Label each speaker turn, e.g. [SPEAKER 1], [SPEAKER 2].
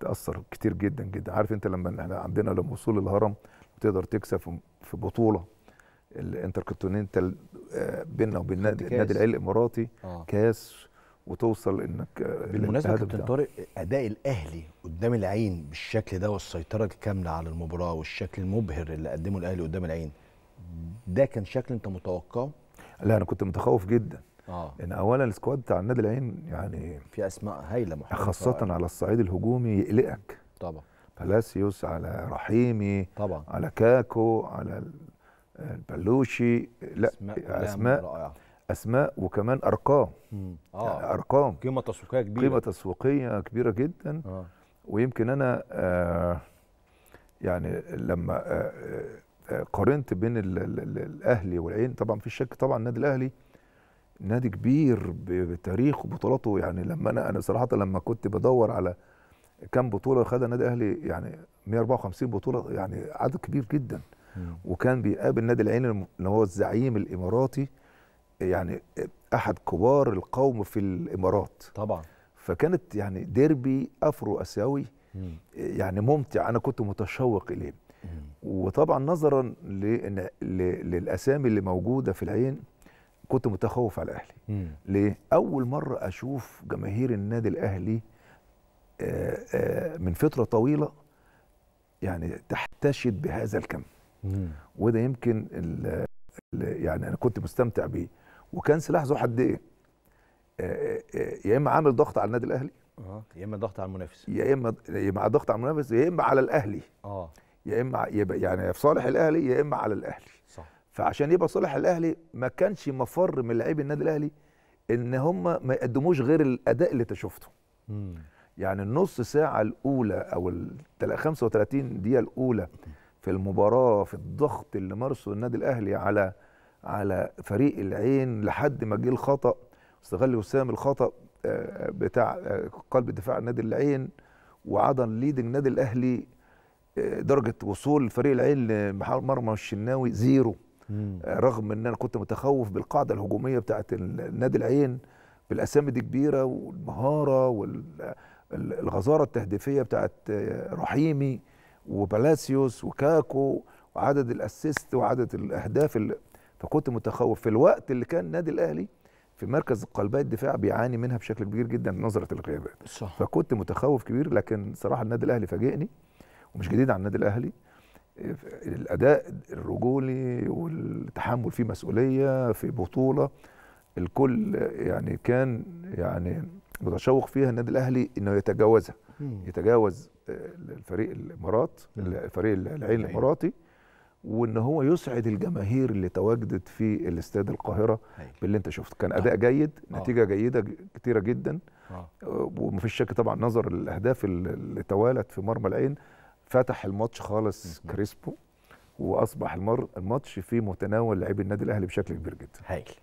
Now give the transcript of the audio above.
[SPEAKER 1] بيتاثر كتير جدا جدا عارف انت لما احنا عندنا لما وصول الهرم تقدر تكسب في بطوله الانتركونتيننتال آه، بيننا وبين النادي العلي الاماراتي آه. كاس وتوصل انك آه، بالمناسبه كابتن طارق اداء الاهلي قدام العين بالشكل ده والسيطره الكامله على المباراه والشكل المبهر اللي قدمه الاهلي قدام العين ده كان شكل انت متوقعه؟ لا انا كنت متخوف جدا آه. يعني اولا السكواد بتاع النادي العين يعني في اسماء هايله محمد خاصه فعلا. على الصعيد الهجومي يقلقك طبعا بلاسيوس على رحيمي طبعا على كاكو على البلوشي لا اسماء اسماء رائعة. اسماء وكمان ارقام اه يعني ارقام قيمه تسويقيه كبيره قيمه تسويقيه كبيره جدا آه. ويمكن انا آه يعني لما آه, آه، قارنت بين الاهلي والعين طبعا في شك طبعا النادي الاهلي نادي كبير بتاريخ وبطولاته يعني لما انا انا صراحه لما كنت بدور على كم بطوله خدها النادي الاهلي يعني 154 بطوله يعني عدد كبير جدا وكان بيقابل نادي العين اللي هو الزعيم الاماراتي يعني احد كبار القوم في الامارات طبعا فكانت يعني ديربي افرو اسيوي يعني ممتع انا كنت متشوق اليه وطبعا نظرا للاسامي اللي موجوده في العين كنت متخوف على الاهلي ليه اول مره اشوف جماهير النادي الاهلي آآ آه، آآ آه، من فتره طويله يعني تحتشد بهذا الكم وده يمكن ال يعني انا كنت مستمتع بيه وكان سلاح ذو حدين آه، يا اما عامل ضغط على النادي الاهلي اه يا اما ضغط على المنافس يا اما يا اما ضغط على المنافس يا اما على الاهلي اه يا اما يعني في صالح الاهلي يا اما على الاهلي صح فعشان يبقى صالح الاهلي ما كانش مفر من لعيبه النادي الاهلي ان هم ما يقدموش غير الاداء اللي انت شفته يعني النص ساعه الاولى او ال 35 دقيقه الاولى في المباراه في الضغط اللي مارسه النادي الاهلي على على فريق العين لحد ما جه الخطا استغل وسام الخطا آه، آه، بتاع آه، قلب دفاع نادي العين وعدم ليدنج نادي الاهلي درجه وصول فريق العين لمرمى الشناوي زيرو مم. آه، رغم ان انا كنت متخوف بالقاعده الهجوميه بتاعه النادي العين بالاسامي دي كبيره والمهاره والغزاره التهديفيه بتاعه آه، رحيمي وبلاسيوس وكاكو وعدد الاسيست وعدد الاهداف اللي فكنت متخوف في الوقت اللي كان النادي الاهلي في مركز قلبي الدفاع بيعاني منها بشكل كبير جدا نظره الغيابات صح. فكنت متخوف كبير لكن صراحه النادي الاهلي فاجئني ومش جديد على النادي الاهلي الاداء الرجولي والتحمل فيه مسؤوليه في بطوله الكل يعني كان يعني متشوق فيها النادي الاهلي انه يتجاوزها يتجاوز آه، الفريق الامارات الفريق العين الاماراتي وان هو يسعد الجماهير اللي تواجدت في الاستاد القاهره باللي انت شفته كان نعم. اداء جيد آه. نتيجه جيده كتيره جدا آه. ومفيش شك طبعا نظر الاهداف اللي توالت في مرمى العين فتح الماتش خالص كريسبو واصبح المر الماتش في متناول لاعبي النادي الاهلي بشكل كبير جدا هايل